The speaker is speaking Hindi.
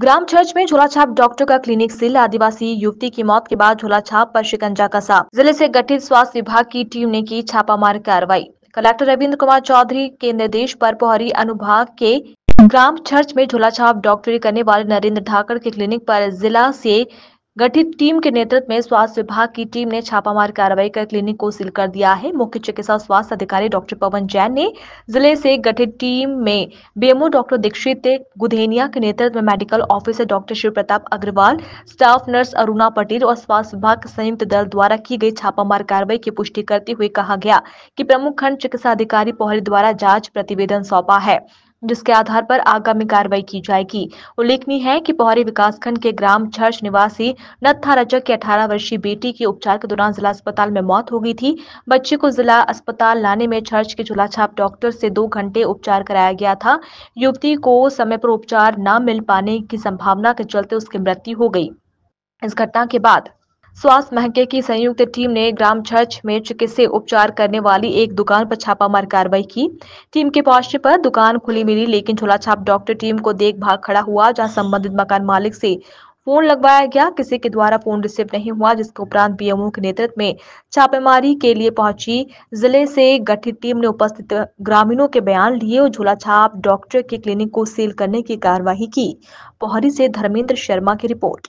ग्राम चर्च में झोलाछाप डॉक्टर का क्लिनिक सील आदिवासी युवती की मौत के बाद झोलाछाप पर शिकंजा कसा जिले से गठित स्वास्थ्य विभाग की टीम ने की छापामार कार्रवाई कलेक्टर रविंद्र कुमार चौधरी के निर्देश पर पोहरी अनुभाग के ग्राम चर्च में झोलाछाप डॉक्टरी करने वाले नरेंद्र ठाकर के क्लिनिक पर जिला से गठित टीम के नेतृत्व में स्वास्थ्य विभाग की टीम ने छापामार कार्रवाई कर क्लिनिक को सील कर दिया है मुख्य चिकित्सा स्वास्थ्य अधिकारी डॉक्टर पवन जैन ने जिले से गठित टीम में बीएमओ डॉक्टर दीक्षित गुधेनिया के नेतृत्व में medical officer doctor Shiv Pratap Agarwal staff nurse Aruna Patel और स्वास्थ्य विभाग के संयुक्त दल द्वारा की गई छापामार कार्रवाई की पुष्टि करते हुए कहा गया की प्रमुख खंड चिकित्सा अधिकारी पोहरी द्वारा जांच प्रतिवेदन सौंपा है जिसके आधार पर आगामी कार्रवाई की जाएगी उल्लेखनीय है कि पोहरी विकासखंड के ग्राम छर्च निवासी नत्था रजक की 18 वर्षीय बेटी की उपचार के दौरान जिला अस्पताल में मौत हो गई थी बच्ची को जिला अस्पताल लाने में छर्च के झुलाछाप डॉक्टर से दो घंटे उपचार कराया गया था युवती को समय पर उपचार न मिल पाने की संभावना के चलते उसकी मृत्यु हो गई इस घटना के बाद स्वास्थ्य महके की संयुक्त टीम ने ग्राम चर्च में चिकित्सा उपचार करने वाली एक दुकान पर छापामार कार्रवाई की टीम के पहुंचने पर दुकान खुली मिली लेकिन छोला छाप डॉक्टर टीम को देख भाग खड़ा हुआ जहां संबंधित मकान मालिक से फोन लगवाया गया किसी के द्वारा फोन रिसीव नहीं हुआ जिसके उपरांत पीएमओ के नेतृत्व में छापेमारी के लिए पहुंची जिले से गठित टीम ने उपस्थित ग्रामीणों के बयान लिए और झोला छाप डॉक्टर के क्लिनिक को सील करने की कार्यवाही की पोहरी से धर्मेंद्र शर्मा की रिपोर्ट